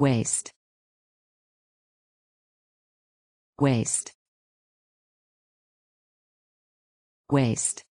waste waste waste